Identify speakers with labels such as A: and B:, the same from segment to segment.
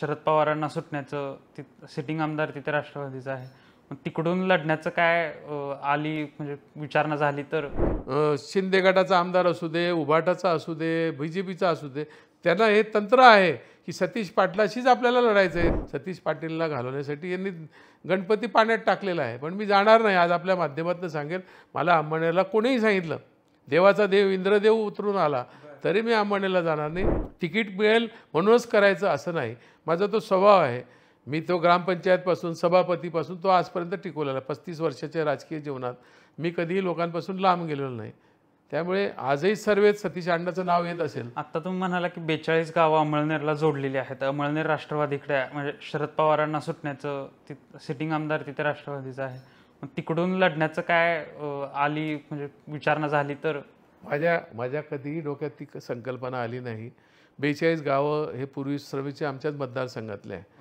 A: शरद पवारांना सुटण्याचं तिथ सिटिंग आमदार तिथे राष्ट्रवादीचं आहे मग तिकडून लढण्याचं काय आली म्हणजे विचारणा झाली तर शिंदे गटाचा आमदार असू दे उभाटाचा असू दे बी जे पीचा असू दे त्यांना हे तंत्र आहे की सतीश पाटलाशीच आपल्याला लढायचं आहे सतीश पाटीलला घालवण्यासाठी यांनी गणपती पाण्यात टाकलेला आहे पण मी जाणार नाही आज आपल्या माध्यमातून सांगेल मला अंबाण्याला कोणीही सांगितलं देवाचा देव इंद्रदेव उतरून आला तरी मी अंबानीला जाणार नाही तिकीट मिळेल म्हणूनच करायचं असं नाही माझा तो स्वभाव आहे मी तो ग्रामपंचायतपासून सभापतीपासून तो आजपर्यंत टिकवलेला पस्तीस वर्षाच्या राजकीय जीवनात मी कधीही लोकांपासून लांब गेलेलो नाही त्यामुळे आजही सर्वेत सतीश अण्णाचं नाव येत असेल आता तुम्ही म्हणाला की बेचाळीस गावं अमळनेरला जोडलेली आहेत अमळनेर राष्ट्रवादीकडे म्हणजे शरद पवारांना सुटण्याचं ति सिटिंग आमदार तिथे राष्ट्रवादीचं आहे मग तिकडून लढण्याचं काय आली म्हणजे विचारणा झाली तर माझ्या माझ्या कधीही डोक्यात ती संकल्पना आली नाही बेचाळीस गावं हे पूर्वी सर्वेचे आमच्याच मतदारसंघातले आहे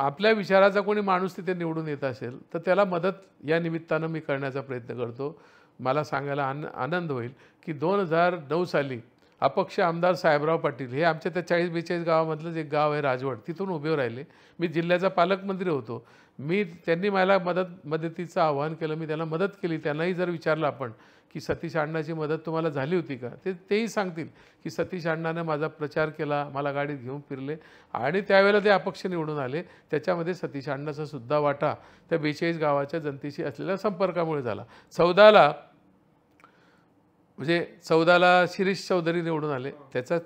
A: आपल्या विचाराचा कोणी माणूस तिथे निवडून येत असेल तर त्याला मदत या निमित्तानं मी करण्याचा प्रयत्न करतो मला सांगायला आन आनंद होईल की दोन हजार नऊ साली अपक्ष आमदार साहेबराव पाटील हे आमच्या त्या चाळीस बेचाळीस गावामधलंच एक गाव आहे राजवड तिथून उभे राहिले मी जिल्ह्याचा पालकमंत्री होतो मी त्यांनी मला मदत मदतीचं आवाहन केलं मी त्यांना मदत केली त्यांनाही जर विचारलं आपण की सतीश अण्णाची मदत तुम्हाला झाली होती का ते तेही सांगतील की सतीश अण्णानं माझा प्रचार केला मला गाडीत घेऊन फिरले आणि त्यावेळेला ते अपक्ष निवडून आले त्याच्यामध्ये सतीश अण्णाचा सुद्धा वाटा त्या बेचाळीस गावाच्या जनतेशी असलेल्या संपर्कामुळे झाला चौदाला म्हणजे चौदाला शिरीष चौधरी निवडून आले त्याचा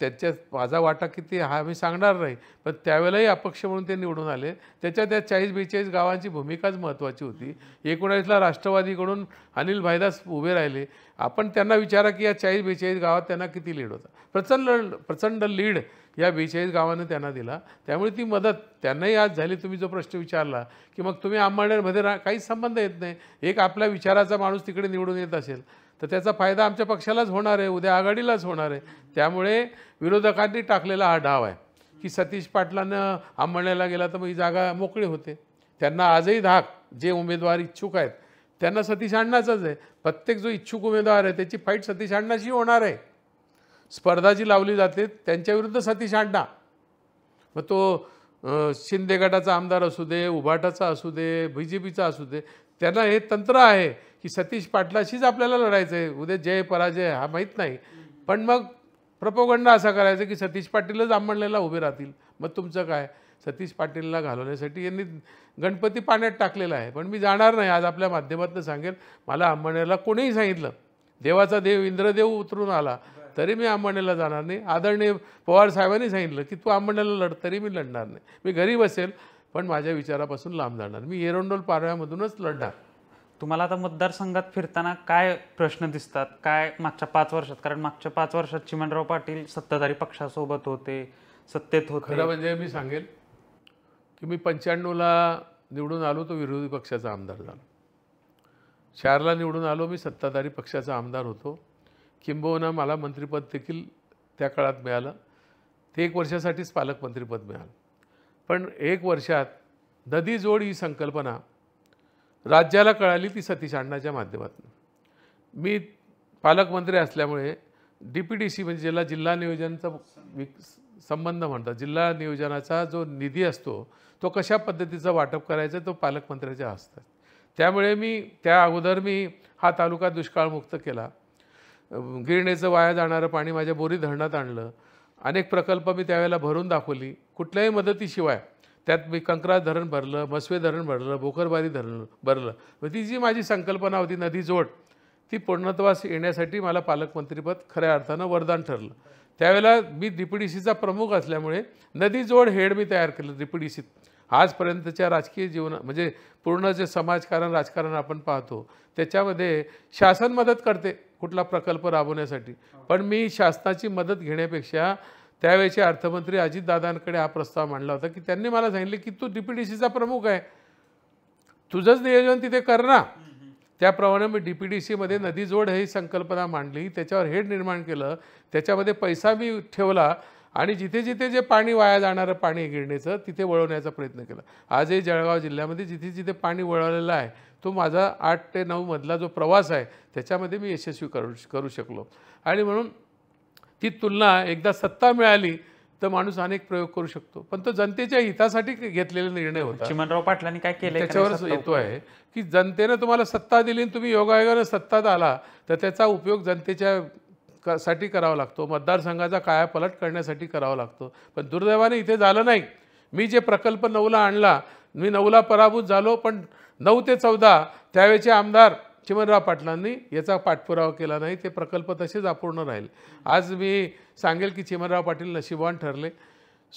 A: त्याच्या माझा वाटा किती हा मी सांगणार नाही पण त्यावेळेलाही अपक्ष म्हणून ते निवडून आले त्याच्या त्या चाळीस बेचाळीस गावांची भूमिकाच महत्त्वाची होती एकोणावीसला राष्ट्रवादीकडून अनिल भाईदास उभे राहिले आपण त्यांना विचारा की या चाळीस बेचाळीस गावात त्यांना किती लीड होता प्रचंड प्रचंड लीड या बेचाळीस गावानं त्यांना दिला त्यामुळे ती मदत त्यांनाही आज झाली तुम्ही जो प्रश्न विचारला की मग तुम्ही आंबाड्यांमध्ये रा काहीच संबंध येत नाही एक आपल्या विचाराचा माणूस तिकडे निवडून येत असेल तर त्याचा फायदा आमच्या पक्षालाच होणार आहे उद्या आघाडीलाच होणार आहे त्यामुळे विरोधकांनी टाकलेला हा डाव आहे की सतीश पाटलानं आंबण्याला गेला तर मग ही जागा मोकळी होते त्यांना आजही धाक जे उमेदवार इच्छुक आहेत त्यांना सतीश आणण्याचाच आहे प्रत्येक जो इच्छुक उमेदवार आहे त्याची फाईट सतीश अण्णाशी होणार आहे स्पर्धा जी लावली जाते त्यांच्याविरुद्ध सतीश अण्णा मग तो शिंदे गटाचा आमदार असू दे उभाटाचा असू दे बी जे पीचा असू दे त्यांना हे तंत्र आहे की सतीश पाटलाशीच आपल्याला लढायचं आहे उद्या जय पराजय हा माहीत नाही पण मग प्रपोगंड असा करायचा की सतीश पाटीलच आंबणलेला उभे राहतील मग तुमचं काय सतीश पाटीलला घालवण्यासाठी यांनी गणपती पाण्यात टाकलेला आहे पण मी जाणार नाही आज आपल्या माध्यमातून सांगेल मला आंबणेला कोणीही सांगितलं देवाचा देव इंद्रदेव उतरून आला तरी मी आंबणेला जाणार नाही आदरणीय पवार साहेबांनी सांगितलं की तू आंबणेला लढ तरी मी लढणार नाही मी घरी बसेल पण माझ्या विचारापासून लांब जाणार मी एरोंडोल पारव्यामधूनच लढणार तुम्हाला आता मतदारसंघात फिरताना काय प्रश्न दिसतात काय मागच्या पाच वर्षात कारण मागच्या पाच वर्षात चिमणराव पाटील सत्ताधारी पक्षासोबत होते सत्तेत होते खरं म्हणजे मी सांगेल की मी पंच्याण्णवला निवडून आलो तो विरोधी पक्षाचा आमदार झालो चारला निवडून आलो मी सत्ताधारी पक्षाचा आमदार होतो किंबहुना मला मंत्रिपद देखील त्या काळात मिळालं ते एक वर्षासाठीच पालकमंत्रीपद मिळालं पण एक वर्षात नदी जोड ही संकल्पना राज्याला कळाली ती सतीश अण्णाच्या माध्यमातून मी पालकमंत्री असल्यामुळे डी पी डी सी म्हणजे ज्याला जिल्हा नियोजनचा संबंध म्हणतात जिल्हा नियोजनाचा जो निधी असतो तो कशा पद्धतीचा वाटप करायचं तो पालकमंत्र्याच्या असतात त्यामुळे मी त्या अगोदर मी हा तालुका दुष्काळमुक्त केला गिरणेचं वाया जाणारं पाणी माझ्या बोरी धरणात आणलं अनेक प्रकल्प मी त्यावेळेला भरून दाखवली कुठल्याही मदतीशिवाय त्यात मी कंकरा धरण भरलं मसवे धरण भरलं बोकरबारी धरण भरलं मग ती जी माझी संकल्पना होती नदीजोड ती पूर्णत्वास येण्यासाठी मला पालकमंत्रीपद खऱ्या अर्थानं वरदान ठरलं त्यावेळेला मी सीचा प्रमुख असल्यामुळे नदीजोड हेड मी तयार केलं सीत आजपर्यंतच्या राजकीय जीवन म्हणजे पूर्ण जे समाजकारण राजकारण आपण पाहतो त्याच्यामध्ये शासन मदत करते कुठला प्रकल्प राबवण्यासाठी पण मी शासनाची मदत घेण्यापेक्षा त्यावेळेचे अर्थमंत्री अजितदादांकडे हा प्रस्ताव मांडला होता की त्यांनी मला सांगितले की तू डी पी डी सीचा प्रमुख आहे तुझंच नियोजन तिथे कर ना त्याप्रमाणे मी डी पी डी सीमध्ये जोड ही संकल्पना मांडली त्याच्यावर हेड निर्माण केलं त्याच्यामध्ये पैसा मी ठेवला आणि जिथे जिथे जे पाणी वाया जाणारं पाणी गिरण्याचं तिथे वळवण्याचा प्रयत्न केला आजही जळगाव जिल्ह्यामध्ये जिथे जिथे पाणी वळवलेलं आहे तो माझा आठ ते नऊमधला जो प्रवास आहे त्याच्यामध्ये मी यशस्वी करू करू शकलो आणि म्हणून ती तुलना एकदा सत्ता मिळाली तर माणूस अनेक प्रयोग करू शकतो पण तो जनतेच्या हितासाठी घेतलेला निर्णय होता चिमनराव पाटलांनी काय केलं त्याच्यावर येतो आहे की जनतेनं तुम्हाला सत्ता दिली आणि तुम्ही योगायोगानं सत्तात आला तर त्याचा उपयोग जनतेच्या साठी करावा लागतो मतदारसंघाचा कायापलट करण्यासाठी करावा लागतो पण दुर्दैवाने इथे झालं नाही मी जे प्रकल्प नऊला आणला मी नऊला पराभूत झालो पण नऊ ते चौदा त्यावेळेचे आमदार चिमनराव पाटलांनी याचा पाठपुरावा केला नाही ते प्रकल्प तसेच अपूर्ण राहील आज मी सांगेल की चिमनराव पाटील नशिबवान ठरले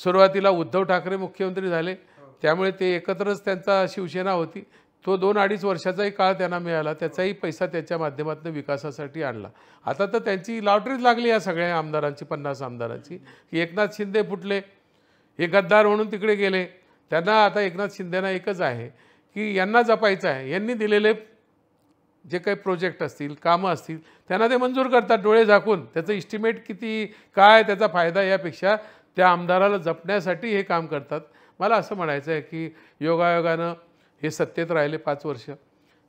A: सुरुवातीला उद्धव ठाकरे मुख्यमंत्री झाले त्यामुळे ते एकत्रच त्यांचा शिवसेना होती तो दोन अडीच वर्षाचाही काळ त्यांना मिळाला त्याचाही पैसा त्याच्या माध्यमातून विकासासाठी आणला आता तर त्यांची लॉटरीच लागली या सगळ्या आमदारांची पन्नास आमदारांची की एकनाथ शिंदे फुटले हे गद्दार म्हणून तिकडे गेले त्यांना आता एकनाथ शिंदेना एकच आहे की यांना जपायचं आहे यांनी दिलेले जे काही प्रोजेक्ट असतील कामं असतील त्यांना ते मंजूर करतात डोळे झाकून त्याचं इस्टिमेट किती काय त्याचा फायदा यापेक्षा त्या आमदाराला जपण्यासाठी हे काम करतात मला असं म्हणायचं आहे की योगायोगानं हे सत्तेत राहिले पाच वर्ष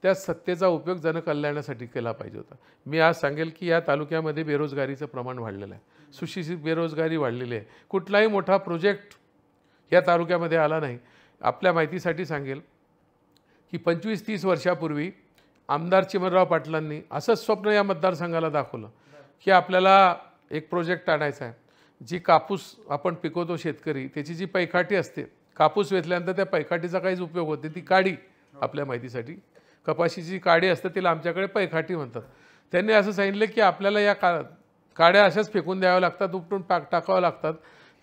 A: त्या सत्तेचा उपयोग जनकल्याणासाठी केला पाहिजे होता मी आज सांगेल की या तालुक्यामध्ये बेरोजगारीचं प्रमाण वाढलेलं आहे सुशिक्षित बेरोजगारी वाढलेली आहे कुठलाही मोठा प्रोजेक्ट या तालुक्यामध्ये आला नाही आपल्या माहितीसाठी सांगेल की पंचवीस तीस वर्षापूर्वी आमदार चिमनराव पाटलांनी असंच स्वप्न या मतदारसंघाला दाखवलं की आपल्याला एक प्रोजेक्ट आणायचा आहे जी कापूस आपण पिकवतो शेतकरी त्याची जी पैकाठी असते कापूस वेचल्यानंतर त्या पैकाठीचा काहीच उपयोग होते ती काडी आपल्या माहितीसाठी कपाशीची काडी असते तिला आमच्याकडे पैखाटी म्हणतात त्यांनी असं सांगितलं की आपल्याला या का काड्या अशाच फेकून द्याव्या लागतात उपटून टाक टाकाव्या लागतात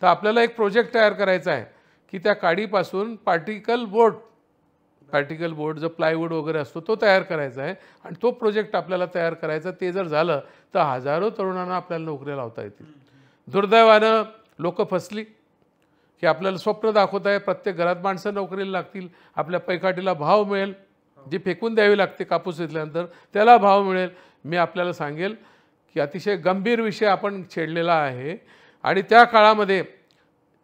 A: तर आपल्याला एक प्रोजेक्ट तयार करायचा आहे की त्या काडीपासून पार्टिकल बोर्ड पार्टिकल बोर्ड जो प्लायवूड वगैरे असतो तो तयार करायचा आहे आणि तो प्रोजेक्ट आपल्याला तयार करायचा ते जर झालं तर हजारो तरुणांना आपल्याला नोकऱ्या लावता येतील दुर्दैवानं लोकं फसली की आपल्याला स्वप्न दाखवत आहे प्रत्येक घरात माणसं नोकरीला लागतील आपल्या पैकाटीला भाव मिळेल जे फेकून द्यावी लागते कापूस घेतल्यानंतर त्याला भाव मिळेल मी आपल्याला सांगेल की अतिशय गंभीर विषय आपण छेडलेला आहे आणि त्या काळामध्ये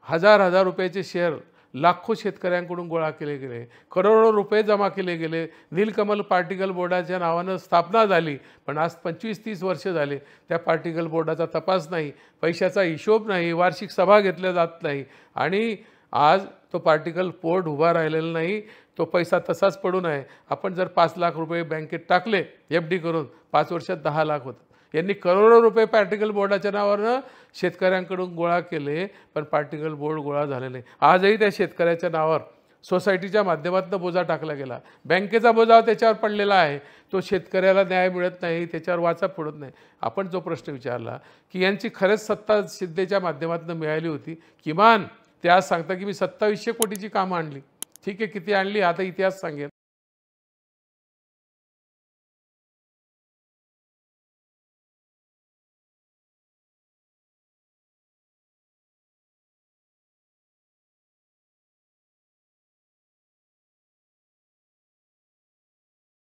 A: हजार हजार रुपयाचे शेअर लाखो शेतकऱ्यांकडून गोळा केले गेले करोडो रुपये जमा केले गेले नीलकमल पार्टिकल बोर्डाच्या नावानं स्थापना झाली पण आज पंचवीस तीस वर्ष झाले त्या पार्टिकल बोर्डाचा तपास नाही पैशाचा हिशोब नाही वार्षिक सभा घेतल्या जात नाही आणि आज तो पार्टिकल पोर्ट उभा राहिलेला नाही तो पैसा तसाच पडून आहे आपण जर पाच लाख रुपये बँकेत टाकले एफ डी करून पाच वर्षात दहा लाख होतात यांनी करोडो रुपये पार्टिकल बोर्डाच्या नावानं शेतकऱ्यांकडून गोळा केले पण पार्टिकल बोर्ड गोळा झाले नाही आजही त्या शेतकऱ्याच्या नावावर सोसायटीच्या माध्यमातून बोजा टाकला गेला बँकेचा बोजा त्याच्यावर पडलेला आहे तो शेतकऱ्याला न्याय मिळत नाही त्याच्यावर वाचा फोडत नाही आपण जो प्रश्न विचारला की यांची खरंच सत्ता सिद्धेच्या माध्यमातून मिळाली होती किमान ते आज सांगता की मी सत्तावीसशे कोटीची कामं आणली ठीक आहे किती आणली आता इतिहास सांगेल